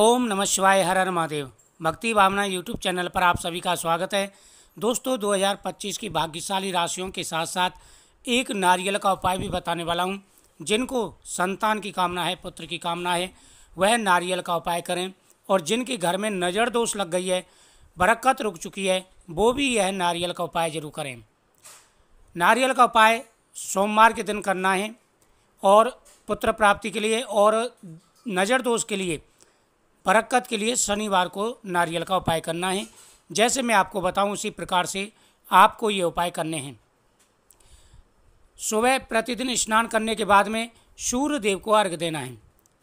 ओम नमः शिवाय हर हर महादेव भक्ति भावना यूट्यूब चैनल पर आप सभी का स्वागत है दोस्तों 2025 की भाग्यशाली राशियों के साथ साथ एक नारियल का उपाय भी बताने वाला हूँ जिनको संतान की कामना है पुत्र की कामना है वह नारियल का उपाय करें और जिनके घर में नज़र दोष लग गई है बरक्क़त रुक चुकी है वो भी यह नारियल का उपाय जरूर करें नारियल का उपाय सोमवार के दिन करना है और पुत्र प्राप्ति के लिए और नज़र दोष के लिए बरक्कत के लिए शनिवार को नारियल का उपाय करना है जैसे मैं आपको बताऊं उसी प्रकार से आपको ये उपाय करने हैं सुबह प्रतिदिन स्नान करने के बाद में सूर्य देव को अर्घ देना है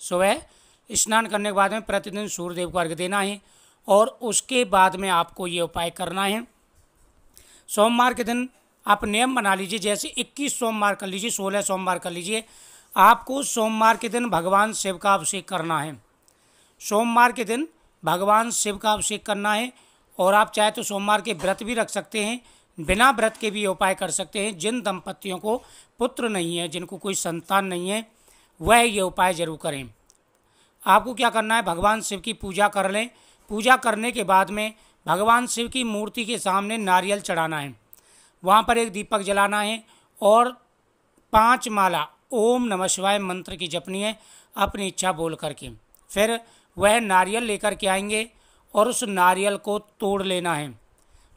सुबह स्नान करने के बाद में प्रतिदिन सूर्य देव को अर्घ देना है और उसके बाद में आपको ये उपाय करना है सोमवार के दिन आप नियम बना लीजिए जैसे 21 सोमवार कर लीजिए 16 सोमवार कर लीजिए आपको सोमवार के दिन भगवान शिव का अभिषेक करना है सोमवार के दिन भगवान शिव का अभिषेक करना है और आप चाहे तो सोमवार के व्रत भी रख सकते हैं बिना व्रत के भी उपाय कर सकते हैं जिन दंपतियों को पुत्र नहीं है जिनको कोई संतान नहीं है वह ये उपाय जरूर करें आपको क्या करना है भगवान शिव की पूजा कर लें पूजा करने के बाद में भगवान शिव की मूर्ति के सामने नारियल चढ़ाना है वहाँ पर एक दीपक जलाना है और पांच माला ओम नमः शिवाय मंत्र की जपनी है अपनी इच्छा बोल करके फिर वह नारियल लेकर के आएंगे और उस नारियल को तोड़ लेना है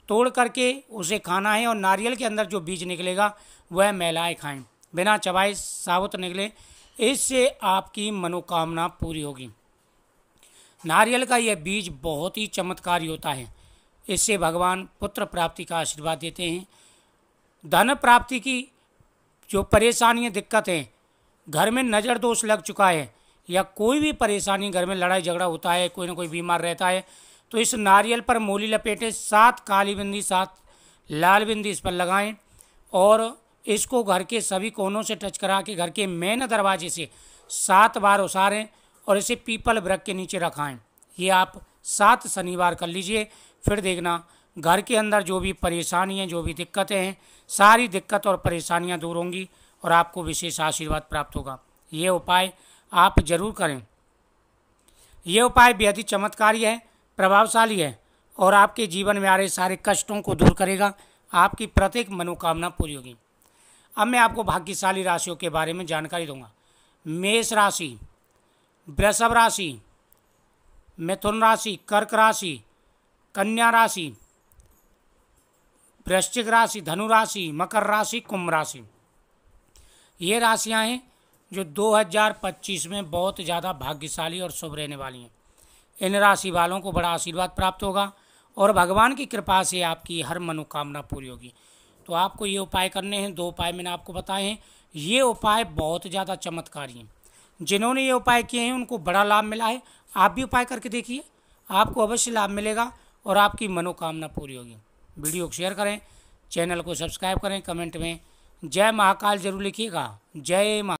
तोड़ करके उसे खाना है और नारियल के अंदर जो बीज निकलेगा वह महिलाएँ खाएँ बिना चबाए साबुत निकले इससे आपकी मनोकामना पूरी होगी नारियल का यह बीज बहुत ही चमत्कारी होता है इससे भगवान पुत्र प्राप्ति का आशीर्वाद देते हैं धन प्राप्ति की जो परेशानियाँ दिक्कत हैं घर में नज़र दोष लग चुका है या कोई भी परेशानी घर में लड़ाई झगड़ा होता है कोई ना कोई बीमार रहता है तो इस नारियल पर मूली लपेटें सात काली बिंदी सात लाल बिंदी इस पर लगाएं और इसको घर के सभी कोनों से टच करा के घर के मेन दरवाजे से सात बार उसारें और इसे पीपल ब्रक के नीचे रखाएं ये आप सात शनिवार कर लीजिए फिर देखना घर के अंदर जो भी परेशानियाँ जो भी दिक्कतें हैं सारी दिक्कत और परेशानियाँ दूर होंगी और आपको विशेष आशीर्वाद प्राप्त होगा ये उपाय आप जरूर करें यह उपाय बेहद ही चमत्कारी है प्रभावशाली है और आपके जीवन में आ रहे सारे कष्टों को दूर करेगा आपकी प्रत्येक मनोकामना पूरी होगी अब मैं आपको भाग्यशाली राशियों के बारे में जानकारी दूंगा मेष राशि वृषभ राशि मिथुन राशि कर्क राशि कन्या राशि वृश्चिक राशि धनु राशि मकर राशि कुंभ राशि ये राशियाँ हैं जो 2025 में बहुत ज़्यादा भाग्यशाली और शुभ रहने वाली हैं इन राशि वालों को बड़ा आशीर्वाद प्राप्त होगा और भगवान की कृपा से आपकी हर मनोकामना पूरी होगी तो आपको ये उपाय करने हैं दो उपाय मैंने आपको बताए हैं ये उपाय बहुत ज़्यादा चमत्कारी हैं जिन्होंने ये उपाय किए हैं उनको बड़ा लाभ मिला है आप भी उपाय करके देखिए आपको अवश्य लाभ मिलेगा और आपकी मनोकामना पूरी होगी वीडियो को शेयर करें चैनल को सब्सक्राइब करें कमेंट में जय महाकाल जरूर लिखिएगा जय महा